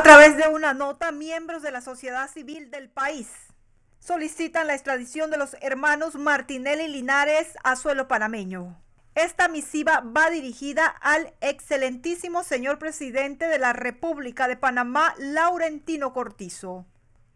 A través de una nota, miembros de la sociedad civil del país solicitan la extradición de los hermanos Martinelli Linares a suelo panameño. Esta misiva va dirigida al excelentísimo señor presidente de la República de Panamá, Laurentino Cortizo.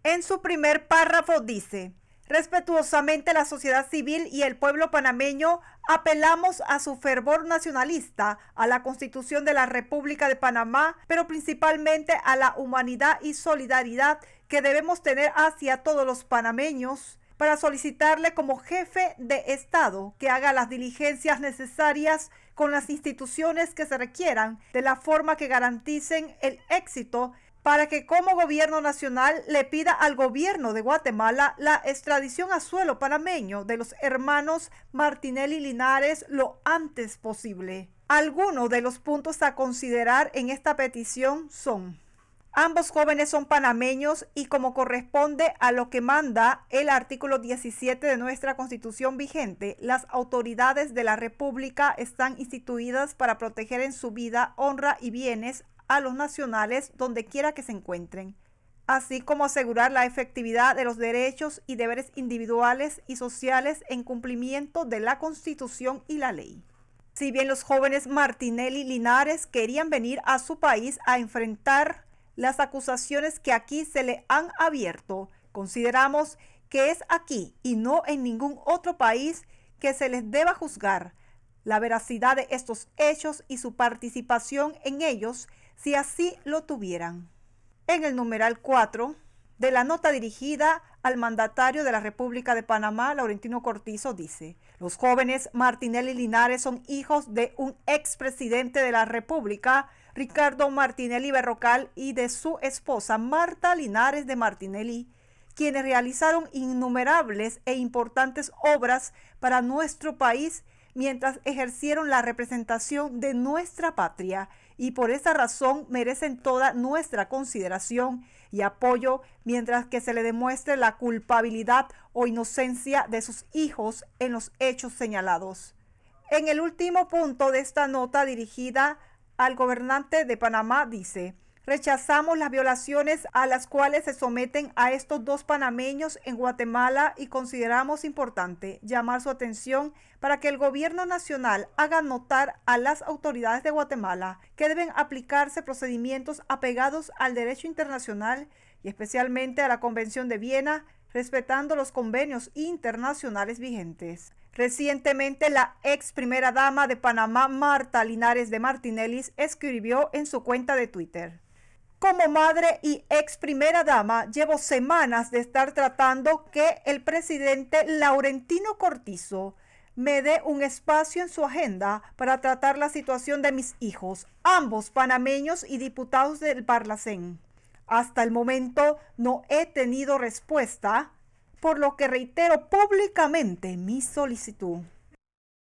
En su primer párrafo dice, Respetuosamente la sociedad civil y el pueblo panameño apelamos a su fervor nacionalista, a la constitución de la República de Panamá, pero principalmente a la humanidad y solidaridad que debemos tener hacia todos los panameños para solicitarle como jefe de Estado que haga las diligencias necesarias con las instituciones que se requieran de la forma que garanticen el éxito para que como gobierno nacional le pida al gobierno de Guatemala la extradición a suelo panameño de los hermanos Martinelli Linares lo antes posible. Algunos de los puntos a considerar en esta petición son Ambos jóvenes son panameños y como corresponde a lo que manda el artículo 17 de nuestra constitución vigente, las autoridades de la República están instituidas para proteger en su vida, honra y bienes a los nacionales donde quiera que se encuentren, así como asegurar la efectividad de los derechos y deberes individuales y sociales en cumplimiento de la Constitución y la ley. Si bien los jóvenes Martinelli Linares querían venir a su país a enfrentar las acusaciones que aquí se le han abierto, consideramos que es aquí y no en ningún otro país que se les deba juzgar la veracidad de estos hechos y su participación en ellos si así lo tuvieran. En el numeral 4 de la nota dirigida al mandatario de la República de Panamá, Laurentino Cortizo, dice, los jóvenes Martinelli Linares son hijos de un expresidente de la República, Ricardo Martinelli Berrocal, y de su esposa, Marta Linares de Martinelli, quienes realizaron innumerables e importantes obras para nuestro país mientras ejercieron la representación de nuestra patria y por esa razón merecen toda nuestra consideración y apoyo mientras que se le demuestre la culpabilidad o inocencia de sus hijos en los hechos señalados. En el último punto de esta nota dirigida al gobernante de Panamá dice, Rechazamos las violaciones a las cuales se someten a estos dos panameños en Guatemala y consideramos importante llamar su atención para que el gobierno nacional haga notar a las autoridades de Guatemala que deben aplicarse procedimientos apegados al derecho internacional y especialmente a la Convención de Viena, respetando los convenios internacionales vigentes. Recientemente, la ex primera dama de Panamá, Marta Linares de Martinellis, escribió en su cuenta de Twitter. Como madre y ex primera dama, llevo semanas de estar tratando que el presidente Laurentino Cortizo me dé un espacio en su agenda para tratar la situación de mis hijos, ambos panameños y diputados del Parlacén. Hasta el momento no he tenido respuesta, por lo que reitero públicamente mi solicitud.